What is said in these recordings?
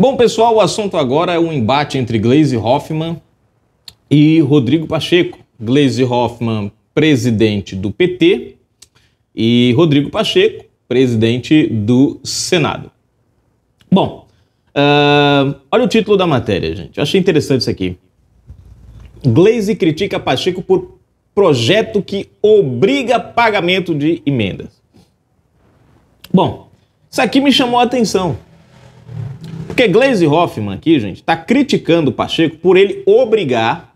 Bom, pessoal, o assunto agora é o um embate entre Glaze Hoffman e Rodrigo Pacheco. Glaze Hoffman, presidente do PT, e Rodrigo Pacheco, presidente do Senado. Bom, uh, olha o título da matéria, gente. Eu achei interessante isso aqui. Glaze critica Pacheco por projeto que obriga pagamento de emendas. Bom, isso aqui me chamou a atenção. Porque Glaze Hoffman aqui, gente, está criticando o Pacheco por ele obrigar,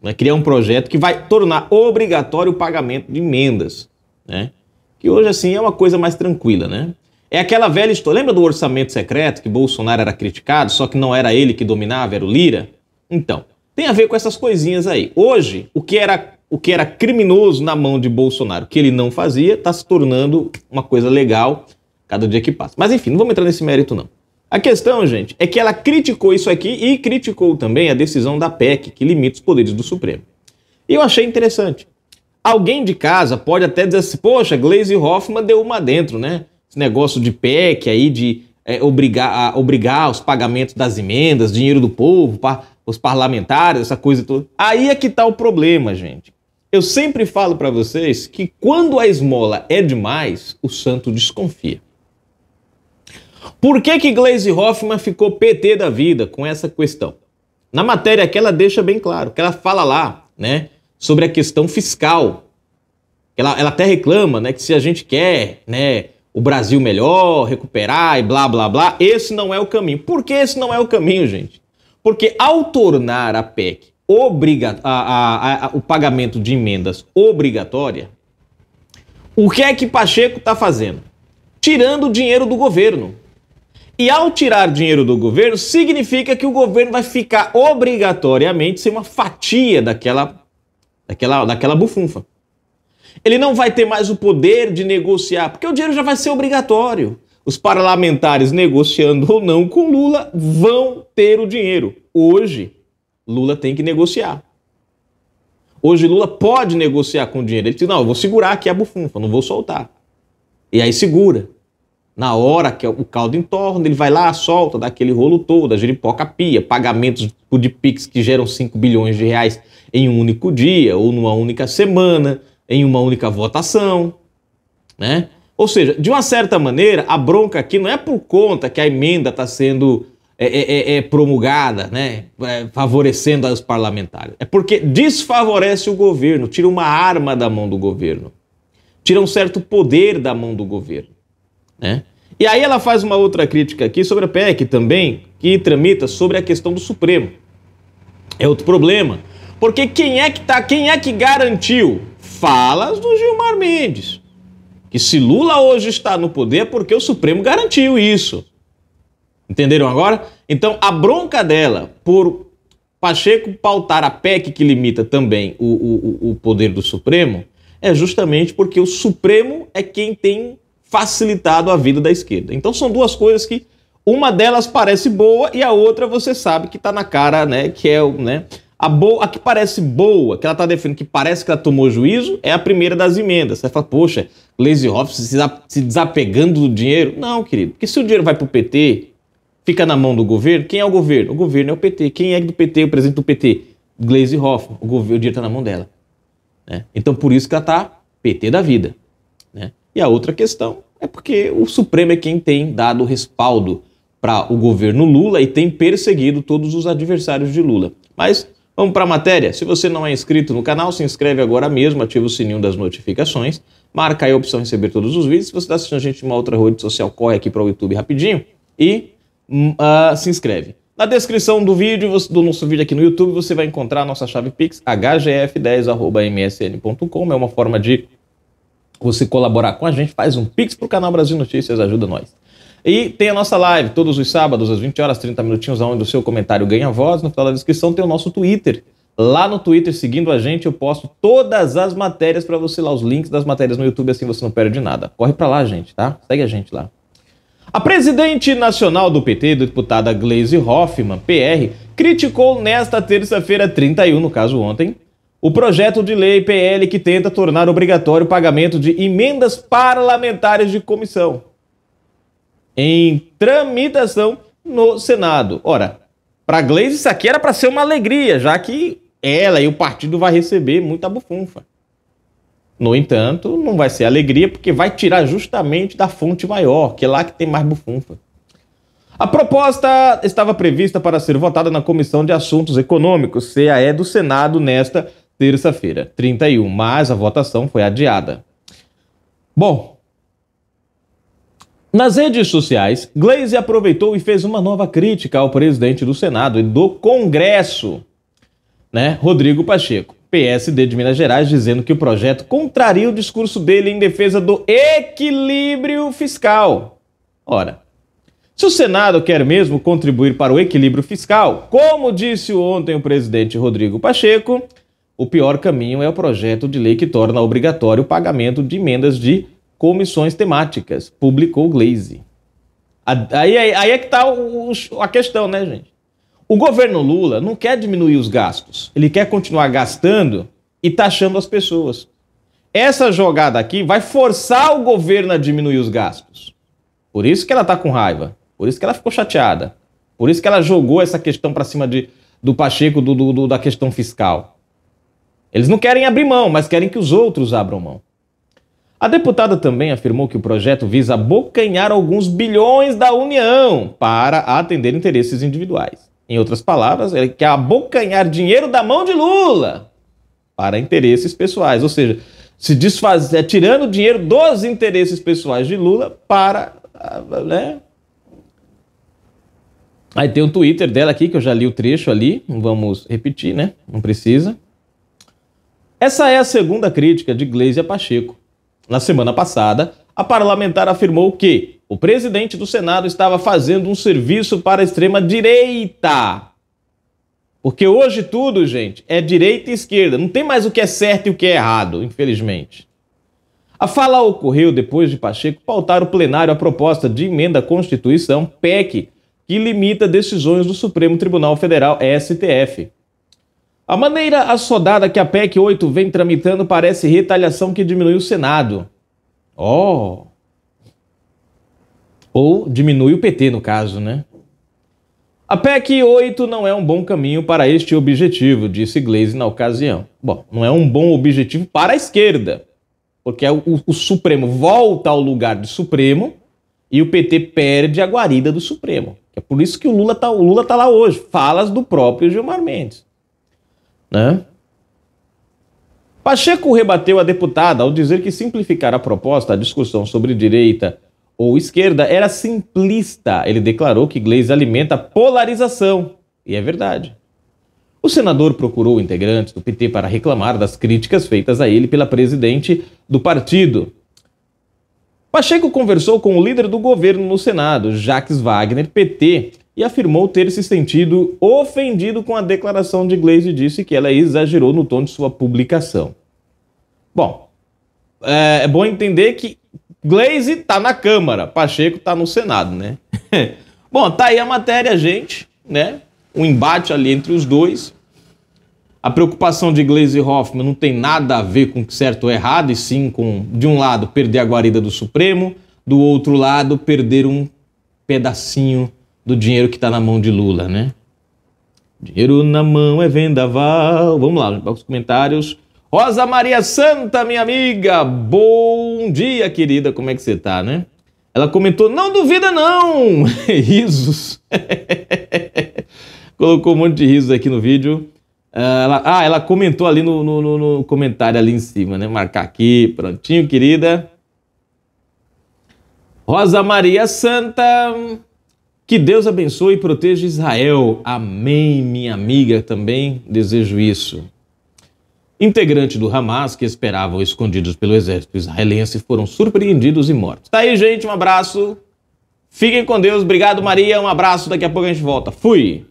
né, criar um projeto que vai tornar obrigatório o pagamento de emendas, né? Que hoje, assim, é uma coisa mais tranquila, né? É aquela velha história. Lembra do orçamento secreto que Bolsonaro era criticado, só que não era ele que dominava, era o Lira? Então, tem a ver com essas coisinhas aí. Hoje, o que era o que era criminoso na mão de Bolsonaro, que ele não fazia, está se tornando uma coisa legal cada dia que passa. Mas enfim, não vamos entrar nesse mérito não. A questão, gente, é que ela criticou isso aqui e criticou também a decisão da PEC, que limita os poderes do Supremo. E eu achei interessante. Alguém de casa pode até dizer assim, poxa, Glaze Hoffman deu uma dentro, né? Esse negócio de PEC aí, de é, obrigar, a, obrigar os pagamentos das emendas, dinheiro do povo, pa, os parlamentares, essa coisa toda. Aí é que tá o problema, gente. Eu sempre falo para vocês que quando a esmola é demais, o santo desconfia. Por que que Glaze Hoffman ficou PT da vida com essa questão? Na matéria que ela deixa bem claro, que ela fala lá, né, sobre a questão fiscal. Ela, ela até reclama, né, que se a gente quer, né, o Brasil melhor, recuperar e blá blá blá, esse não é o caminho. Por que esse não é o caminho, gente? Porque ao tornar a PEC obriga a, a, a, o pagamento de emendas obrigatória, o que é que Pacheco está fazendo? Tirando o dinheiro do governo. E ao tirar dinheiro do governo, significa que o governo vai ficar obrigatoriamente sem uma fatia daquela, daquela, daquela bufunfa. Ele não vai ter mais o poder de negociar, porque o dinheiro já vai ser obrigatório. Os parlamentares, negociando ou não com Lula, vão ter o dinheiro. Hoje, Lula tem que negociar. Hoje, Lula pode negociar com o dinheiro. Ele diz: não, eu vou segurar aqui a bufunfa, não vou soltar. E aí segura na hora que o caldo entorna, ele vai lá, solta, dá aquele rolo todo, a giripoca pia, pagamentos de Pix que geram 5 bilhões de reais em um único dia, ou numa única semana, em uma única votação, né? Ou seja, de uma certa maneira, a bronca aqui não é por conta que a emenda está sendo é, é, é, é promulgada, né? É, favorecendo os parlamentares. É porque desfavorece o governo, tira uma arma da mão do governo, tira um certo poder da mão do governo. Né? E aí ela faz uma outra crítica aqui sobre a PEC também, que tramita sobre a questão do Supremo. É outro problema. Porque quem é que tá, quem é que garantiu? Falas do Gilmar Mendes. Que se Lula hoje está no poder é porque o Supremo garantiu isso. Entenderam agora? Então a bronca dela por Pacheco pautar a PEC que limita também o, o, o poder do Supremo é justamente porque o Supremo é quem tem facilitado a vida da esquerda. Então são duas coisas que uma delas parece boa e a outra você sabe que está na cara, né? Que é né, a boa, a que parece boa, que ela está defendendo, que parece que ela tomou juízo, é a primeira das emendas. Você fala, poxa, Lazy Hoff se desapegando do dinheiro. Não, querido, porque se o dinheiro vai para o PT, fica na mão do governo, quem é o governo? O governo é o PT. Quem é do PT, o presidente do PT? Glaze Hoffman. O, governo, o dinheiro está na mão dela. Né? Então por isso que ela está PT da vida. E a outra questão é porque o Supremo é quem tem dado respaldo para o governo Lula e tem perseguido todos os adversários de Lula. Mas vamos para a matéria. Se você não é inscrito no canal, se inscreve agora mesmo, ativa o sininho das notificações, marca aí a opção receber todos os vídeos. Se você está assistindo a gente em uma outra rede social, corre aqui para o YouTube rapidinho e uh, se inscreve. Na descrição do vídeo, do nosso vídeo aqui no YouTube, você vai encontrar a nossa chave Pix, hgf10.msn.com. É uma forma de você colaborar com a gente, faz um pix pro canal Brasil Notícias, ajuda nós. E tem a nossa live todos os sábados, às 20 horas, 30 minutinhos, onde o seu comentário ganha voz. No final da descrição tem o nosso Twitter. Lá no Twitter, seguindo a gente, eu posto todas as matérias para você lá, os links das matérias no YouTube, assim você não perde nada. Corre para lá, gente, tá? Segue a gente lá. A presidente nacional do PT, deputada Gleisi Hoffmann, PR, criticou nesta terça-feira 31, no caso ontem, o projeto de lei PL que tenta tornar obrigatório o pagamento de emendas parlamentares de comissão em tramitação no Senado. Ora, para Gleisi isso aqui era para ser uma alegria, já que ela e o partido vai receber muita bufunfa. No entanto, não vai ser alegria porque vai tirar justamente da fonte maior, que é lá que tem mais bufunfa. A proposta estava prevista para ser votada na Comissão de Assuntos Econômicos, CAE, do Senado nesta terça-feira, 31, mas a votação foi adiada. Bom, nas redes sociais, Glaze aproveitou e fez uma nova crítica ao presidente do Senado e do Congresso, né, Rodrigo Pacheco, PSD de Minas Gerais, dizendo que o projeto contraria o discurso dele em defesa do equilíbrio fiscal. Ora, se o Senado quer mesmo contribuir para o equilíbrio fiscal, como disse ontem o presidente Rodrigo Pacheco, o pior caminho é o projeto de lei que torna obrigatório o pagamento de emendas de comissões temáticas, publicou Glaze. Aí, aí, aí é que está a questão, né, gente? O governo Lula não quer diminuir os gastos, ele quer continuar gastando e taxando as pessoas. Essa jogada aqui vai forçar o governo a diminuir os gastos. Por isso que ela está com raiva, por isso que ela ficou chateada, por isso que ela jogou essa questão para cima de, do Pacheco do, do, do, da questão fiscal. Eles não querem abrir mão, mas querem que os outros abram mão. A deputada também afirmou que o projeto visa abocanhar alguns bilhões da União para atender interesses individuais. Em outras palavras, ele quer abocanhar dinheiro da mão de Lula para interesses pessoais, ou seja, se desfazer, é, tirando dinheiro dos interesses pessoais de Lula para. Ah, né? Aí tem um Twitter dela aqui, que eu já li o trecho ali, vamos repetir, né? Não precisa. Essa é a segunda crítica de Gleisia Pacheco. Na semana passada, a parlamentar afirmou que o presidente do Senado estava fazendo um serviço para a extrema-direita. Porque hoje tudo, gente, é direita e esquerda. Não tem mais o que é certo e o que é errado, infelizmente. A fala ocorreu depois de Pacheco pautar o plenário a proposta de emenda à Constituição, PEC, que limita decisões do Supremo Tribunal Federal, STF. A maneira assodada que a PEC 8 vem tramitando parece retaliação que diminui o Senado. Oh! Ou diminui o PT, no caso, né? A PEC 8 não é um bom caminho para este objetivo, disse Glaze na ocasião. Bom, não é um bom objetivo para a esquerda, porque é o, o Supremo volta ao lugar de Supremo e o PT perde a guarida do Supremo. É por isso que o Lula está o Lula tá lá hoje, falas do próprio Gilmar Mendes né? Pacheco rebateu a deputada ao dizer que simplificar a proposta, à discussão sobre direita ou esquerda era simplista. Ele declarou que Gleisi alimenta polarização. E é verdade. O senador procurou integrantes do PT para reclamar das críticas feitas a ele pela presidente do partido. Pacheco conversou com o líder do governo no Senado, Jacques Wagner, PT, e afirmou ter se sentido ofendido com a declaração de Glaze e disse que ela exagerou no tom de sua publicação. Bom, é, é bom entender que Glaze está na Câmara, Pacheco está no Senado, né? bom, tá aí a matéria, gente, né? Um embate ali entre os dois. A preocupação de Glaze Hoffman não tem nada a ver com certo ou errado, e sim com, de um lado, perder a guarida do Supremo, do outro lado, perder um pedacinho do dinheiro que está na mão de Lula, né? Dinheiro na mão é vendaval. Vamos lá, para os comentários. Rosa Maria Santa, minha amiga, bom dia, querida. Como é que você tá, né? Ela comentou: não duvida, não! Risos. Colocou um monte de risos aqui no vídeo. Ah, ela, ah, ela comentou ali no, no, no, comentário ali em cima, né? Marcar aqui, prontinho, querida. Rosa Maria Santa. Que Deus abençoe e proteja Israel. Amém, minha amiga, também desejo isso. Integrante do Hamas que esperavam escondidos pelo exército israelense foram surpreendidos e mortos. Tá aí, gente, um abraço. Fiquem com Deus. Obrigado, Maria. Um abraço. Daqui a pouco a gente volta. Fui.